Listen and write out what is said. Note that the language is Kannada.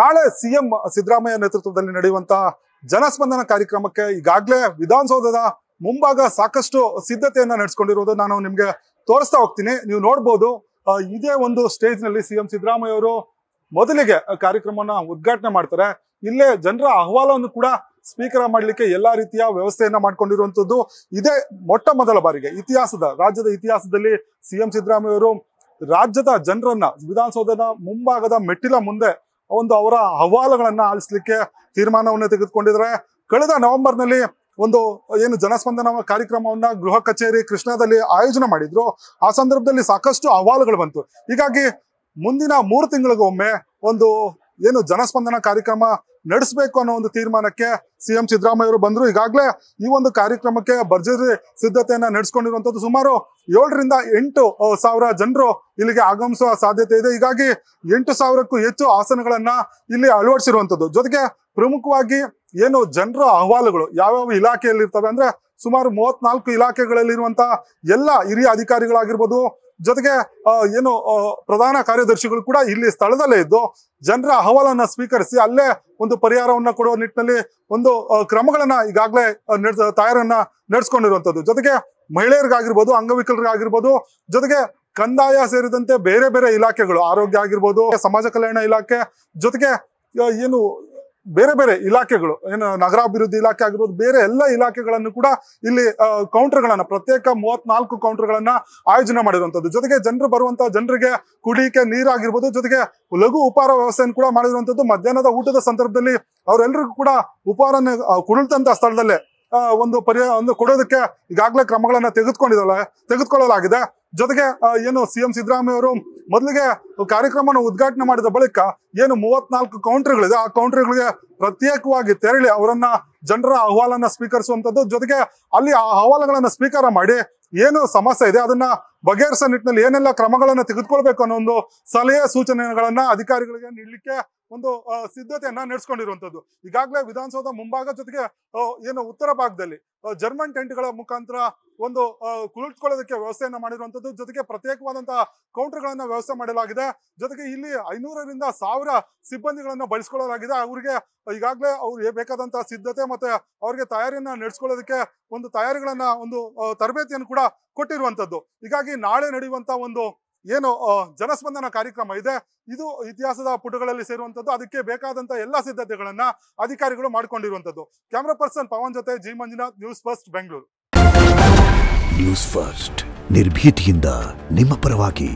ನಾಳೆ ಸಿಎಂ ಸಿದ್ದರಾಮಯ್ಯ ನೇತೃತ್ವದಲ್ಲಿ ನಡೆಯುವಂತಹ ಜನಸ್ಪಂದನ ಕಾರ್ಯಕ್ರಮಕ್ಕೆ ಈಗಾಗಲೇ ವಿಧಾನಸೌಧದ ಮುಂಭಾಗ ಸಾಕಷ್ಟು ಸಿದ್ಧತೆಯನ್ನ ನಡೆಸ್ಕೊಂಡಿರೋದು ನಾನು ನಿಮ್ಗೆ ತೋರಿಸ್ತಾ ಹೋಗ್ತೀನಿ ನೀವು ನೋಡ್ಬೋದು ಇದೇ ಒಂದು ಸ್ಟೇಜ್ ನಲ್ಲಿ ಸಿಎಂ ಸಿದ್ದರಾಮಯ್ಯ ಅವರು ಮೊದಲಿಗೆ ಕಾರ್ಯಕ್ರಮವನ್ನು ಉದ್ಘಾಟನೆ ಮಾಡ್ತಾರೆ ಇಲ್ಲೇ ಜನರ ಅಹವಾಲವನ್ನು ಕೂಡ ಸ್ವೀಕಾರ ಮಾಡಲಿಕ್ಕೆ ಎಲ್ಲಾ ರೀತಿಯ ವ್ಯವಸ್ಥೆಯನ್ನ ಮಾಡ್ಕೊಂಡಿರುವಂತದ್ದು ಇದೇ ಮೊಟ್ಟ ಮೊದಲ ಬಾರಿಗೆ ಇತಿಹಾಸದ ರಾಜ್ಯದ ಇತಿಹಾಸದಲ್ಲಿ ಸಿಎಂ ಸಿದ್ದರಾಮಯ್ಯ ಅವರು ರಾಜ್ಯದ ಜನರನ್ನ ವಿಧಾನಸೌಧದ ಮುಂಭಾಗದ ಮೆಟ್ಟಿಲ ಮುಂದೆ ಒಂದು ಅವರ ಅಹವಾಲುಗಳನ್ನ ಆಲಿಸಲಿಕ್ಕೆ ತೀರ್ಮಾನವನ್ನು ತೆಗೆದುಕೊಂಡಿದ್ರೆ ಕಳೆದ ನವೆಂಬರ್ನಲ್ಲಿ ಒಂದು ಏನು ಜನಸ್ಪಂದನ ಕಾರ್ಯಕ್ರಮವನ್ನ ಗೃಹ ಕಚೇರಿ ಕೃಷ್ಣಾದಲ್ಲಿ ಆಯೋಜನೆ ಮಾಡಿದ್ರು ಆ ಸಂದರ್ಭದಲ್ಲಿ ಸಾಕಷ್ಟು ಅಹವಾಲುಗಳು ಬಂತು ಹೀಗಾಗಿ ಮುಂದಿನ ಮೂರು ತಿಂಗಳಿಗೊಮ್ಮೆ ಒಂದು ಏನು ಜನಸ್ಪಂದನ ಕಾರ್ಯಕ್ರಮ ನಡೆಸಬೇಕು ಅನ್ನೋ ಒಂದು ತೀರ್ಮಾನಕ್ಕೆ ಸಿಎಂ ಸಿದ್ದರಾಮಯ್ಯ ಅವರು ಬಂದ್ರು ಈಗಾಗಲೇ ಈ ಒಂದು ಕಾರ್ಯಕ್ರಮಕ್ಕೆ ಭರ್ಜರಿ ಸಿದ್ಧತೆಯನ್ನ ನಡೆಸ್ಕೊಂಡಿರುವಂಥದ್ದು ಸುಮಾರು ಏಳರಿಂದ ಎಂಟು ಸಾವಿರ ಜನರು ಇಲ್ಲಿಗೆ ಆಗಮಿಸುವ ಸಾಧ್ಯತೆ ಇದೆ ಹೀಗಾಗಿ ಎಂಟು ಸಾವಿರಕ್ಕೂ ಹೆಚ್ಚು ಆಸನಗಳನ್ನ ಇಲ್ಲಿ ಅಳವಡಿಸಿರುವಂಥದ್ದು ಜೊತೆಗೆ ಪ್ರಮುಖವಾಗಿ ಏನು ಜನರ ಅಹವಾಲುಗಳು ಯಾವ್ಯಾವ ಇಲಾಖೆಯಲ್ಲಿ ಇರ್ತವೆ ಅಂದ್ರೆ ಸುಮಾರು ಮೂವತ್ನಾಲ್ಕು ಇಲಾಖೆಗಳಲ್ಲಿರುವಂಥ ಎಲ್ಲ ಹಿರಿಯ ಅಧಿಕಾರಿಗಳಾಗಿರ್ಬೋದು ಜೊತೆಗೆ ಏನು ಪ್ರಧಾನ ಕಾರ್ಯದರ್ಶಿಗಳು ಕೂಡ ಇಲ್ಲಿ ಸ್ಥಳದಲ್ಲೇ ಇದ್ದು ಜನರ ಅಹವಾಲನ್ನ ಸ್ವೀಕರಿಸಿ ಅಲ್ಲೇ ಒಂದು ಪರಿಹಾರವನ್ನ ಕೊಡುವ ನಿಟ್ಟಿನಲ್ಲಿ ಒಂದು ಕ್ರಮಗಳನ್ನ ಈಗಾಗಲೇ ತಯಾರನ್ನ ನಡೆಸ್ಕೊಂಡಿರುವಂತದ್ದು ಜೊತೆಗೆ ಮಹಿಳೆಯರಿಗಾಗಿರ್ಬೋದು ಅಂಗವಿಕಲರಿಗಾಗಿರ್ಬೋದು ಜೊತೆಗೆ ಕಂದಾಯ ಸೇರಿದಂತೆ ಬೇರೆ ಬೇರೆ ಇಲಾಖೆಗಳು ಆರೋಗ್ಯ ಆಗಿರ್ಬೋದು ಸಮಾಜ ಕಲ್ಯಾಣ ಇಲಾಖೆ ಜೊತೆಗೆ ಏನು ಬೇರೆ ಬೇರೆ ಇಲಾಖೆಗಳು ಏನು ನಗರಾಭಿವೃದ್ಧಿ ಇಲಾಖೆ ಆಗಿರ್ಬೋದು ಬೇರೆ ಎಲ್ಲ ಇಲಾಖೆಗಳನ್ನು ಕೂಡ ಇಲ್ಲಿ ಕೌಂಟರ್ ಗಳನ್ನ ಪ್ರತ್ಯೇಕ ಮೂವತ್ನಾಲ್ಕು ಕೌಂಟರ್ ಗಳನ್ನ ಆಯೋಜನೆ ಮಾಡಿರುವಂತದ್ದು ಜೊತೆಗೆ ಜನರು ಬರುವಂತಹ ಜನರಿಗೆ ಕುಡಿಯಕ್ಕೆ ನೀರಾಗಿರ್ಬೋದು ಜೊತೆಗೆ ಲಘು ಉಪಹಾರ ವ್ಯವಸ್ಥೆಯನ್ನು ಕೂಡ ಮಾಡಿರುವಂತದ್ದು ಮಧ್ಯಾಹ್ನದ ಊಟದ ಸಂದರ್ಭದಲ್ಲಿ ಅವರೆಲ್ಲರಿಗೂ ಕೂಡ ಉಪಹಾರನ ಕುಳಿತಂತ ಸ್ಥಳದಲ್ಲೇ ಒಂದು ಪರಿಹಾರ ಒಂದು ಕೊಡೋದಕ್ಕೆ ಈಗಾಗಲೇ ಕ್ರಮಗಳನ್ನ ತೆಗೆದುಕೊಂಡಿದ್ದಾಳೆ ತೆಗೆದುಕೊಳ್ಳಲಾಗಿದೆ ಜೊತೆಗೆ ಏನು ಸಿಎಂ ಸಿದ್ದರಾಮಯ್ಯ ಅವರು ಮೊದಲಿಗೆ ಕಾರ್ಯಕ್ರಮವನ್ನು ಉದ್ಘಾಟನೆ ಮಾಡಿದ ಬಳಿಕ ಏನು ಮೂವತ್ನಾಲ್ಕು ಕೌಂಟರ್ಗಳಿದೆ ಆ ಕೌಂಟರ್ಗಳಿಗೆ ಪ್ರತ್ಯೇಕವಾಗಿ ತೆರಳಿ ಅವರನ್ನ ಜನರ ಅಹವಾಲನ್ನ ಸ್ವೀಕರಿಸುವಂತದ್ದು ಜೊತೆಗೆ ಅಲ್ಲಿ ಆ ಅಹವಾಲುಗಳನ್ನ ಸ್ವೀಕಾರ ಮಾಡಿ ಏನು ಸಮಸ್ಯೆ ಇದೆ ಅದನ್ನ ಬಗೆಹರಿಸೋ ನಿಟ್ಟಿನಲ್ಲಿ ಏನೆಲ್ಲ ಕ್ರಮಗಳನ್ನು ತೆಗೆದುಕೊಳ್ಬೇಕು ಅನ್ನೋ ಒಂದು ಸಲಹೆ ಸೂಚನೆಗಳನ್ನ ಅಧಿಕಾರಿಗಳಿಗೆ ನೀಡಲಿಕ್ಕೆ ಒಂದು ಸಿದ್ಧತೆಯನ್ನ ನಡೆಸ್ಕೊಂಡಿರುವಂತದ್ದು ಈಗಾಗಲೇ ವಿಧಾನಸೌಧ ಮುಂಭಾಗ ಜೊತೆಗೆ ಏನು ಉತ್ತರ ಭಾಗದಲ್ಲಿ ಜರ್ಮನ್ ಟೆಂಟ್ಗಳ ಮುಖಾಂತರ ಒಂದು ಕುಳಿತುಕೊಳ್ಳೋದಕ್ಕೆ ವ್ಯವಸ್ಥೆಯನ್ನ ಮಾಡಿರುವಂತದ್ದು ಜೊತೆಗೆ ಪ್ರತ್ಯೇಕವಾದಂತಹ ಗಳನ್ನ ವ್ಯವಸ್ಥೆ ಮಾಡಲಾಗಿದೆ ಜೊತೆಗೆ ಇಲ್ಲಿ ಐನೂರರಿಂದ ಸಾವಿರ ಸಿಬ್ಬಂದಿಗಳನ್ನ ಬಳಸ್ಕೊಳ್ಳಲಾಗಿದೆ ಅವರಿಗೆ ಈಗಾಗಲೇ ಅವ್ರಿಗೆ ಬೇಕಾದಂತಹ ಸಿದ್ಧತೆ ಮತ್ತೆ ಅವರಿಗೆ ತಯಾರಿಯನ್ನ ನಡೆಸ್ಕೊಳ್ಳೋದಕ್ಕೆ ಒಂದು ತಯಾರಿಗಳನ್ನ ಒಂದು ತರಬೇತಿಯನ್ನು ಕೂಡ ಕೊಟ್ಟಿರುವಂತದ್ದು ಹೀಗಾಗಿ ಹಾಗಾಗಿ ನಾಳೆ ನಡೆಯುವಂತ ಒಂದು ಏನು ಜನಸ್ಪಂದನ ಕಾರ್ಯಕ್ರಮ ಇದೆ ಇದು ಇತಿಹಾಸದ ಪುಟಗಳಲ್ಲಿ ಸೇರುವಂತದ್ದು ಅದಕ್ಕೆ ಬೇಕಾದಂತ ಎಲ್ಲಾ ಸಿದ್ಧತೆಗಳನ್ನ ಅಧಿಕಾರಿಗಳು ಮಾಡಿಕೊಂಡಿರುವಂತದ್ದು ಕ್ಯಾಮ್ರಾ ಪರ್ಸನ್ ಪವನ್ ಜೊತೆ G Manjunath news first Bengaluru news first ನಿರ್ಭೀತಿಯಿಂದ ನಿಮ್ಮ ಪರವಾಗಿ